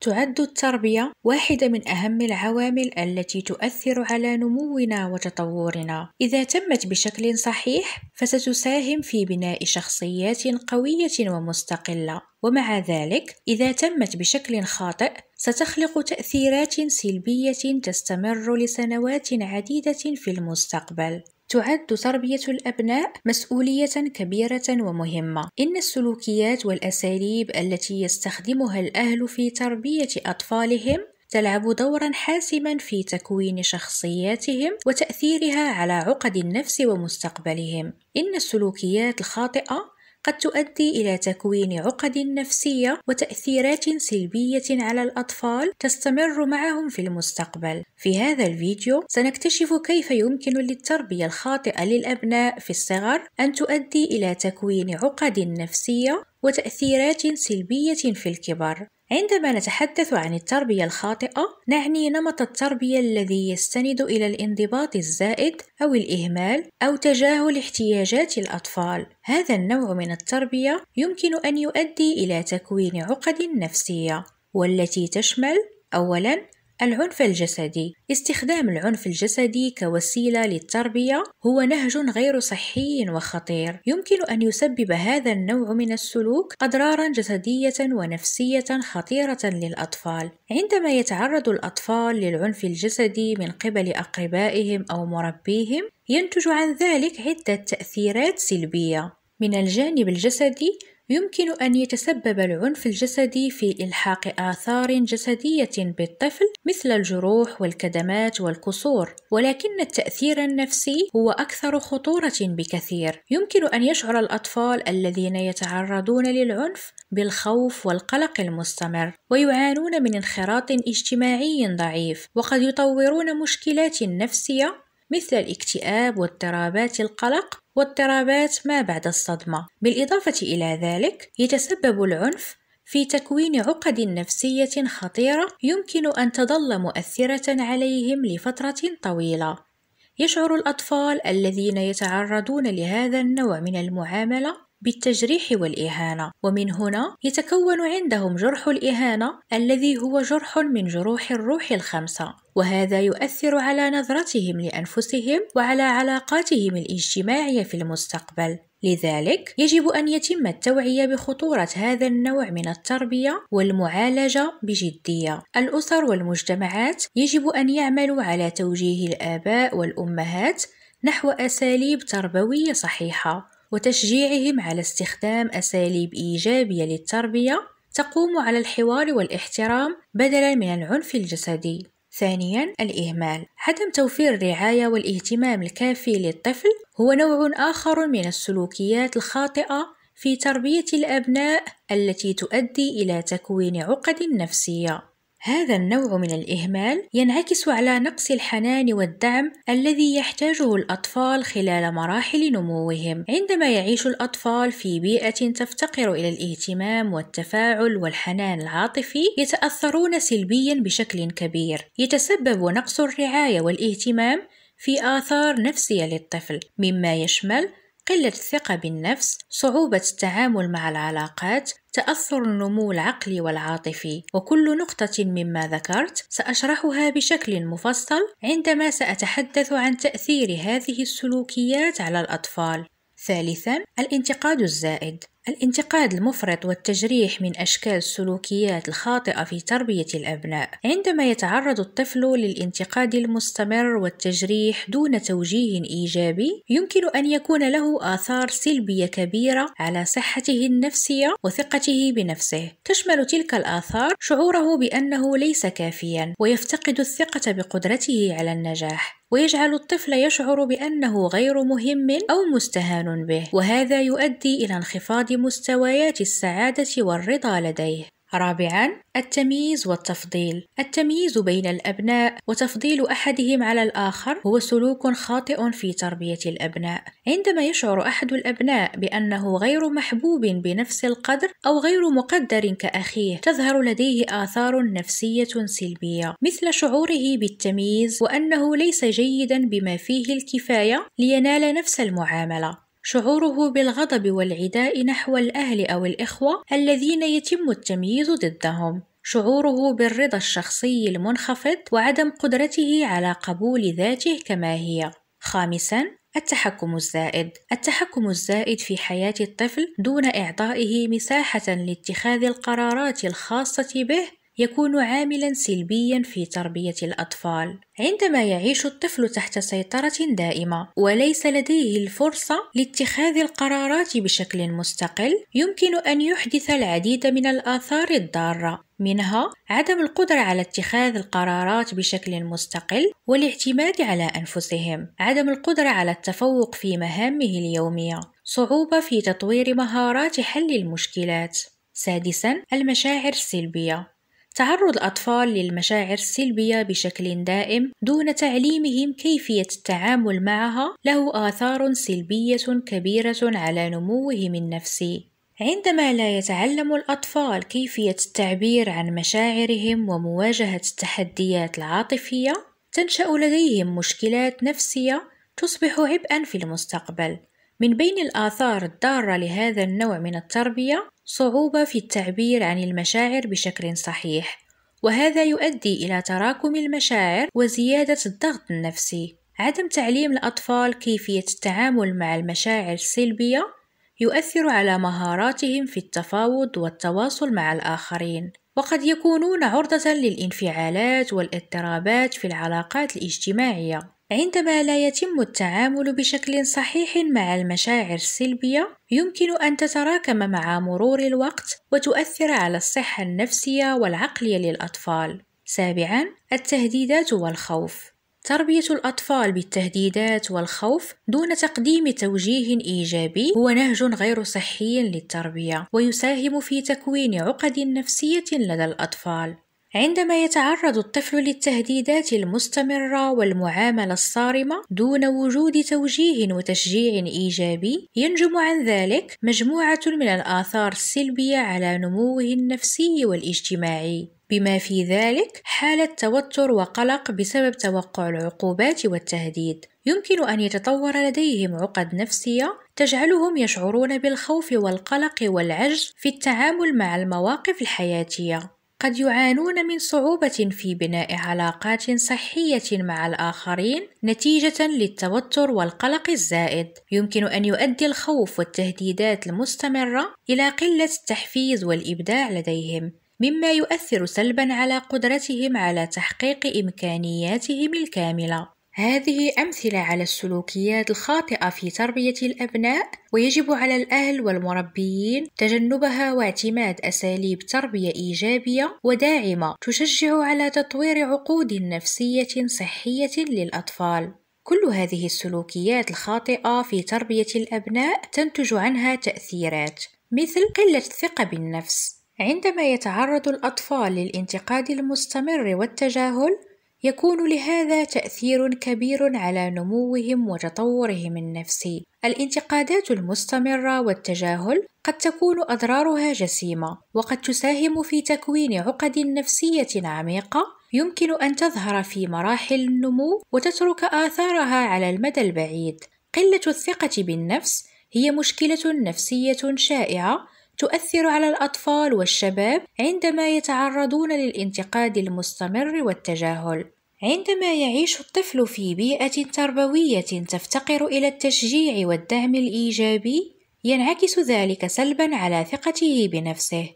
تعد التربية واحدة من أهم العوامل التي تؤثر على نمونا وتطورنا. إذا تمت بشكل صحيح، فستساهم في بناء شخصيات قوية ومستقلة. ومع ذلك، إذا تمت بشكل خاطئ، ستخلق تأثيرات سلبية تستمر لسنوات عديدة في المستقبل. تعد تربية الأبناء مسؤولية كبيرة ومهمة إن السلوكيات والأساليب التي يستخدمها الأهل في تربية أطفالهم تلعب دورا حاسما في تكوين شخصياتهم وتأثيرها على عقد النفس ومستقبلهم إن السلوكيات الخاطئة قد تؤدي إلى تكوين عقد نفسية وتأثيرات سلبية على الأطفال تستمر معهم في المستقبل. في هذا الفيديو سنكتشف كيف يمكن للتربية الخاطئة للأبناء في الصغر أن تؤدي إلى تكوين عقد نفسية وتأثيرات سلبية في الكبر عندما نتحدث عن التربية الخاطئة نعني نمط التربية الذي يستند إلى الانضباط الزائد أو الإهمال أو تجاهل احتياجات الأطفال هذا النوع من التربية يمكن أن يؤدي إلى تكوين عقد نفسية والتي تشمل أولاً العنف الجسدي استخدام العنف الجسدي كوسيلة للتربية هو نهج غير صحي وخطير يمكن أن يسبب هذا النوع من السلوك أضرارا جسدية ونفسية خطيرة للأطفال عندما يتعرض الأطفال للعنف الجسدي من قبل أقربائهم أو مربيهم ينتج عن ذلك عدة تأثيرات سلبية من الجانب الجسدي يمكن أن يتسبب العنف الجسدي في إلحاق آثار جسدية بالطفل مثل الجروح والكدمات والكسور، ولكن التأثير النفسي هو أكثر خطورة بكثير. يمكن أن يشعر الأطفال الذين يتعرضون للعنف بالخوف والقلق المستمر، ويعانون من انخراط اجتماعي ضعيف، وقد يطورون مشكلات نفسية مثل الاكتئاب واضطرابات القلق واضطرابات ما بعد الصدمة بالإضافة إلى ذلك يتسبب العنف في تكوين عقد نفسية خطيرة يمكن أن تظل مؤثرة عليهم لفترة طويلة. يشعر الأطفال الذين يتعرضون لهذا النوع من المعاملة بالتجريح والإهانة ومن هنا يتكون عندهم جرح الإهانة الذي هو جرح من جروح الروح الخمسة وهذا يؤثر على نظرتهم لأنفسهم وعلى علاقاتهم الاجتماعية في المستقبل لذلك يجب أن يتم التوعية بخطورة هذا النوع من التربية والمعالجة بجدية. الأسر والمجتمعات يجب أن يعملوا على توجيه الآباء والأمهات نحو أساليب تربوية صحيحة وتشجيعهم على استخدام أساليب إيجابية للتربية تقوم على الحوار والاحترام بدلا من العنف الجسدي ثانيا الإهمال عدم توفير الرعاية والاهتمام الكافي للطفل هو نوع آخر من السلوكيات الخاطئة في تربية الأبناء التي تؤدي إلى تكوين عقد نفسية هذا النوع من الإهمال ينعكس على نقص الحنان والدعم الذي يحتاجه الأطفال خلال مراحل نموهم عندما يعيش الأطفال في بيئة تفتقر إلى الاهتمام والتفاعل والحنان العاطفي يتأثرون سلبيا بشكل كبير يتسبب نقص الرعاية والاهتمام في آثار نفسية للطفل مما يشمل قلة الثقة بالنفس، صعوبة التعامل مع العلاقات، تأثر النمو العقلي والعاطفي، وكل نقطة مما ذكرت سأشرحها بشكل مفصل عندما سأتحدث عن تأثير هذه السلوكيات على الأطفال. ثالثاً، الانتقاد الزائد. الانتقاد المفرط والتجريح من أشكال السلوكيات الخاطئة في تربية الأبناء عندما يتعرض الطفل للانتقاد المستمر والتجريح دون توجيه إيجابي يمكن أن يكون له آثار سلبية كبيرة على صحته النفسية وثقته بنفسه تشمل تلك الآثار شعوره بأنه ليس كافيا ويفتقد الثقة بقدرته على النجاح ويجعل الطفل يشعر بأنه غير مهم أو مستهان به وهذا يؤدي إلى انخفاض مستويات السعادة والرضا لديه رابعا التمييز والتفضيل التمييز بين الأبناء وتفضيل أحدهم على الآخر هو سلوك خاطئ في تربية الأبناء عندما يشعر أحد الأبناء بأنه غير محبوب بنفس القدر أو غير مقدر كأخيه تظهر لديه آثار نفسية سلبية مثل شعوره بالتمييز وأنه ليس جيدا بما فيه الكفاية لينال نفس المعاملة شعوره بالغضب والعداء نحو الأهل أو الإخوة الذين يتم التمييز ضدهم شعوره بالرضا الشخصي المنخفض وعدم قدرته على قبول ذاته كما هي خامسا التحكم الزائد التحكم الزائد في حياة الطفل دون إعطائه مساحة لاتخاذ القرارات الخاصة به يكون عاملا سلبيا في تربية الأطفال عندما يعيش الطفل تحت سيطرة دائمة وليس لديه الفرصة لاتخاذ القرارات بشكل مستقل يمكن أن يحدث العديد من الآثار الضارة منها عدم القدرة على اتخاذ القرارات بشكل مستقل والاعتماد على أنفسهم، عدم القدرة على التفوق في مهامه اليومية، صعوبة في تطوير مهارات حل المشكلات. سادساً المشاعر السلبية تعرض الأطفال للمشاعر السلبية بشكل دائم دون تعليمهم كيفية التعامل معها له آثار سلبية كبيرة على نموهم النفسي عندما لا يتعلم الأطفال كيفية التعبير عن مشاعرهم ومواجهة التحديات العاطفية تنشأ لديهم مشكلات نفسية تصبح عبئا في المستقبل من بين الآثار الضارة لهذا النوع من التربية صعوبة في التعبير عن المشاعر بشكل صحيح وهذا يؤدي إلى تراكم المشاعر وزيادة الضغط النفسي عدم تعليم الأطفال كيفية التعامل مع المشاعر السلبية يؤثر على مهاراتهم في التفاوض والتواصل مع الآخرين وقد يكونون عرضة للانفعالات والاضطرابات في العلاقات الاجتماعية عندما لا يتم التعامل بشكل صحيح مع المشاعر السلبية يمكن أن تتراكم مع مرور الوقت وتؤثر على الصحة النفسية والعقلية للأطفال. سابعاً التهديدات والخوف تربية الأطفال بالتهديدات والخوف دون تقديم توجيه إيجابي هو نهج غير صحي للتربية ويساهم في تكوين عقد نفسية لدى الأطفال عندما يتعرض الطفل للتهديدات المستمرة والمعاملة الصارمة دون وجود توجيه وتشجيع إيجابي ينجم عن ذلك مجموعة من الآثار السلبية على نموه النفسي والاجتماعي بما في ذلك حالة توتر وقلق بسبب توقع العقوبات والتهديد يمكن أن يتطور لديهم عقد نفسية تجعلهم يشعرون بالخوف والقلق والعجز في التعامل مع المواقف الحياتية قد يعانون من صعوبة في بناء علاقات صحية مع الآخرين نتيجة للتوتر والقلق الزائد. يمكن أن يؤدي الخوف والتهديدات المستمرة إلى قلة التحفيز والإبداع لديهم، مما يؤثر سلبًا على قدرتهم على تحقيق إمكانياتهم الكاملة. هذه أمثلة على السلوكيات الخاطئة في تربية الأبناء ويجب على الأهل والمربيين تجنبها واعتماد أساليب تربية إيجابية وداعمة تشجع على تطوير عقود نفسية صحية للأطفال. كل هذه السلوكيات الخاطئة في تربية الأبناء تنتج عنها تأثيرات مثل قلة الثقة بالنفس عندما يتعرض الأطفال للانتقاد المستمر والتجاهل يكون لهذا تأثير كبير على نموهم وتطورهم النفسي. الانتقادات المستمرة والتجاهل قد تكون أضرارها جسيمة، وقد تساهم في تكوين عقد نفسية عميقة يمكن أن تظهر في مراحل النمو وتترك آثارها على المدى البعيد. قلة الثقة بالنفس هي مشكلة نفسية شائعة تؤثر على الأطفال والشباب عندما يتعرضون للانتقاد المستمر والتجاهل عندما يعيش الطفل في بيئة تربوية تفتقر إلى التشجيع والدعم الإيجابي ينعكس ذلك سلبا على ثقته بنفسه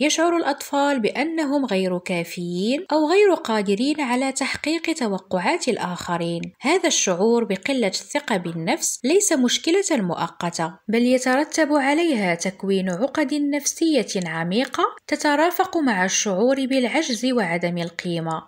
يشعر الأطفال بأنهم غير كافيين أو غير قادرين على تحقيق توقعات الآخرين. هذا الشعور بقلة الثقة بالنفس ليس مشكلة مؤقتة، بل يترتب عليها تكوين عقد نفسية عميقة تترافق مع الشعور بالعجز وعدم القيمة.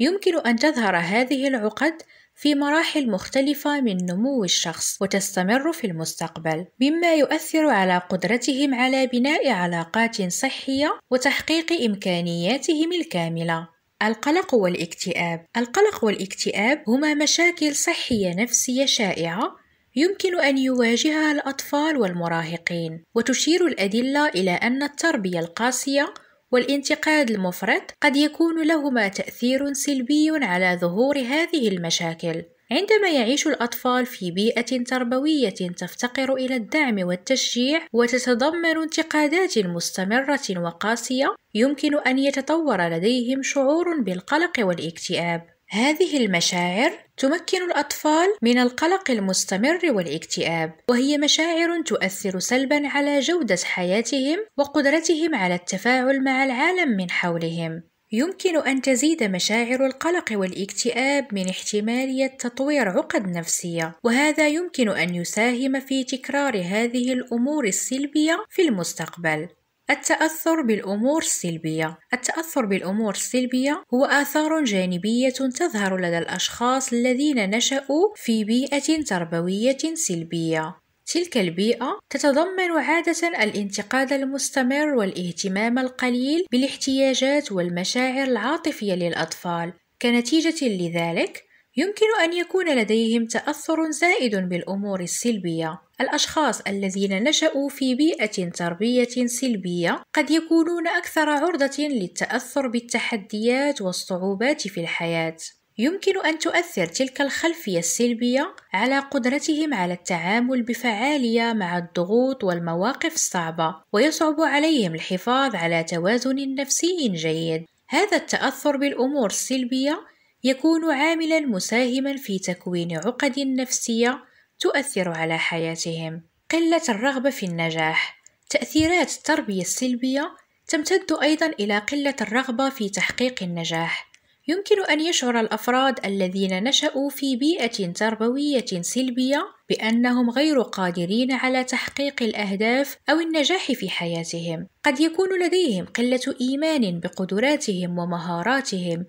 يمكن أن تظهر هذه العقد في مراحل مختلفة من نمو الشخص وتستمر في المستقبل، مما يؤثر على قدرتهم على بناء علاقات صحية وتحقيق إمكانياتهم الكاملة. القلق والاكتئاب القلق والاكتئاب هما مشاكل صحية نفسية شائعة يمكن أن يواجهها الأطفال والمراهقين، وتشير الأدلة إلى أن التربية القاسية والانتقاد المفرط قد يكون لهما تأثير سلبي على ظهور هذه المشاكل عندما يعيش الأطفال في بيئة تربوية تفتقر إلى الدعم والتشجيع وتتضمن انتقادات مستمرة وقاسية، يمكن أن يتطور لديهم شعور بالقلق والاكتئاب. هذه المشاعر تمكن الأطفال من القلق المستمر والاكتئاب، وهي مشاعر تؤثر سلبًا على جودة حياتهم وقدرتهم على التفاعل مع العالم من حولهم. يمكن أن تزيد مشاعر القلق والاكتئاب من احتمالية تطوير عقد نفسية، وهذا يمكن أن يساهم في تكرار هذه الأمور السلبية في المستقبل. التأثر بالأمور السلبية التأثر بالأمور السلبية هو آثار جانبية تظهر لدى الأشخاص الذين نشأوا في بيئة تربوية سلبية تلك البيئة تتضمن عادة الانتقاد المستمر والاهتمام القليل بالاحتياجات والمشاعر العاطفية للأطفال كنتيجة لذلك يمكن أن يكون لديهم تأثر زائد بالأمور السلبية. الأشخاص الذين نشأوا في بيئة تربية سلبية قد يكونون أكثر عرضة للتأثر بالتحديات والصعوبات في الحياة. يمكن أن تؤثر تلك الخلفية السلبية على قدرتهم على التعامل بفعالية مع الضغوط والمواقف الصعبة، ويصعب عليهم الحفاظ على توازن نفسي جيد. هذا التأثر بالأمور السلبية يكون عاملا مساهما في تكوين عقد نفسيه تؤثر على حياتهم قله الرغبه في النجاح تاثيرات التربيه السلبيه تمتد ايضا الى قله الرغبه في تحقيق النجاح يمكن أن يشعر الأفراد الذين نشأوا في بيئة تربوية سلبية بأنهم غير قادرين على تحقيق الأهداف أو النجاح في حياتهم. قد يكون لديهم قلة إيمان بقدراتهم ومهاراتهم،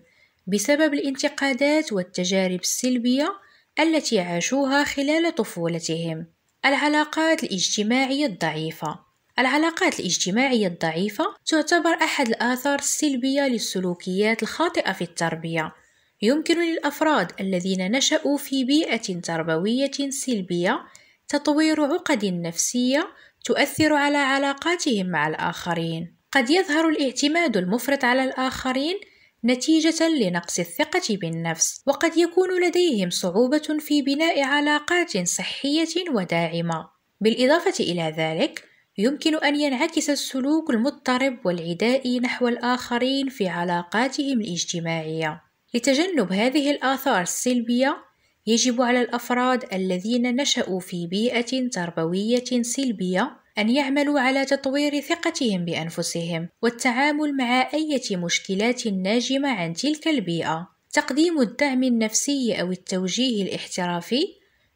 بسبب الانتقادات والتجارب السلبية التي عاشوها خلال طفولتهم العلاقات الاجتماعية الضعيفة العلاقات الاجتماعية الضعيفة تعتبر أحد الآثار السلبية للسلوكيات الخاطئة في التربية يمكن للأفراد الذين نشأوا في بيئة تربوية سلبية تطوير عقد نفسية تؤثر على علاقاتهم مع الآخرين قد يظهر الاعتماد المفرط على الآخرين نتيجة لنقص الثقة بالنفس، وقد يكون لديهم صعوبة في بناء علاقات صحية وداعمة. بالإضافة إلى ذلك، يمكن أن ينعكس السلوك المضطرب والعدائي نحو الآخرين في علاقاتهم الاجتماعية. لتجنب هذه الآثار السلبية، يجب على الأفراد الذين نشأوا في بيئة تربوية سلبية أن يعملوا على تطوير ثقتهم بأنفسهم والتعامل مع أي مشكلات ناجمة عن تلك البيئة. تقديم الدعم النفسي أو التوجيه الاحترافي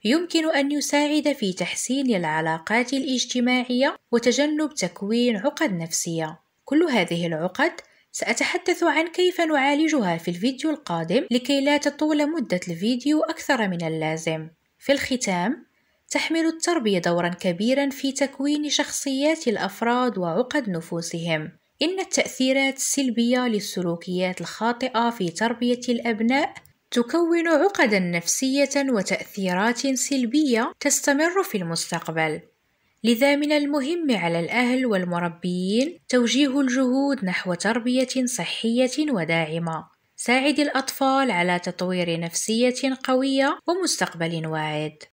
يمكن أن يساعد في تحسين العلاقات الاجتماعية وتجنب تكوين عقد نفسية. كل هذه العقد سأتحدث عن كيف نعالجها في الفيديو القادم لكي لا تطول مدة الفيديو أكثر من اللازم. في الختام تحمل التربية دورا كبيرا في تكوين شخصيات الأفراد وعقد نفوسهم إن التأثيرات السلبية للسلوكيات الخاطئة في تربية الأبناء تكون عقدا نفسية وتأثيرات سلبية تستمر في المستقبل لذا من المهم على الأهل والمربيين توجيه الجهود نحو تربية صحية وداعمة ساعد الأطفال على تطوير نفسية قوية ومستقبل واعد